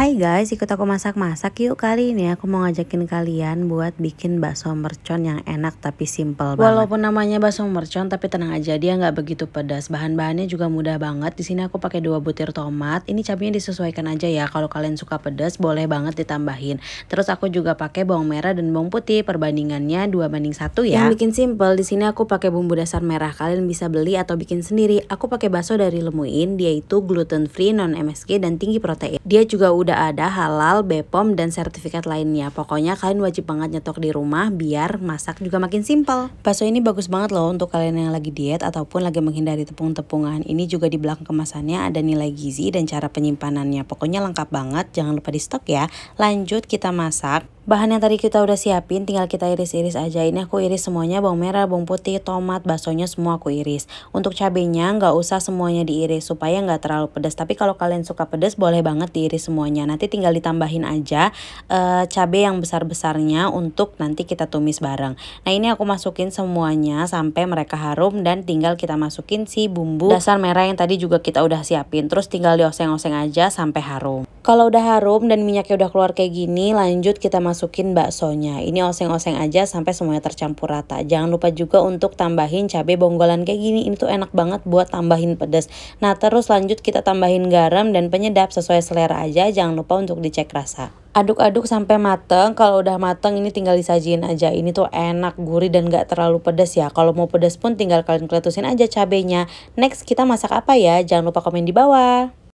Hai guys, ikut aku masak-masak yuk kali ini aku mau ngajakin kalian buat bikin bakso mercon yang enak tapi simple banget. Walaupun namanya bakso mercon tapi tenang aja dia nggak begitu pedas. Bahan-bahannya juga mudah banget. Di sini aku pakai dua butir tomat. Ini cabenya disesuaikan aja ya. Kalau kalian suka pedas boleh banget ditambahin. Terus aku juga pakai bawang merah dan bawang putih. Perbandingannya dua banding satu ya. Yang bikin simple di sini aku pakai bumbu dasar merah. Kalian bisa beli atau bikin sendiri. Aku pakai bakso dari Lemuin. Dia itu gluten free, non MSG dan tinggi protein. Dia juga udah udah ada halal, BPOM, dan sertifikat lainnya. Pokoknya kalian wajib banget nyetok di rumah biar masak juga makin simpel. Bakso ini bagus banget loh untuk kalian yang lagi diet ataupun lagi menghindari tepung-tepungan. Ini juga di belakang kemasannya ada nilai gizi dan cara penyimpanannya. Pokoknya lengkap banget, jangan lupa di stok ya. Lanjut kita masak. Bahan yang tadi kita udah siapin tinggal kita iris-iris aja. Ini aku iris semuanya, bawang merah, bawang putih, tomat, baksonya semua aku iris. Untuk cabenya nggak usah semuanya diiris supaya nggak terlalu pedas. Tapi kalau kalian suka pedas boleh banget diiris semuanya. Nanti tinggal ditambahin aja uh, cabe yang besar-besarnya untuk nanti kita tumis bareng. Nah ini aku masukin semuanya sampai mereka harum dan tinggal kita masukin si bumbu dasar merah yang tadi juga kita udah siapin. Terus tinggal dioseng-oseng aja sampai harum. Kalau udah harum dan minyaknya udah keluar kayak gini lanjut kita masukin masukin baksonya. Ini oseng-oseng aja sampai semuanya tercampur rata. Jangan lupa juga untuk tambahin cabai bonggolan kayak gini. Ini tuh enak banget buat tambahin pedas. Nah terus lanjut kita tambahin garam dan penyedap sesuai selera aja. Jangan lupa untuk dicek rasa aduk-aduk sampai mateng kalau udah mateng ini tinggal disajiin aja ini tuh enak gurih dan gak terlalu pedas ya kalau mau pedas pun tinggal kalian keletusin aja cabenya next kita masak apa ya jangan lupa komen di bawah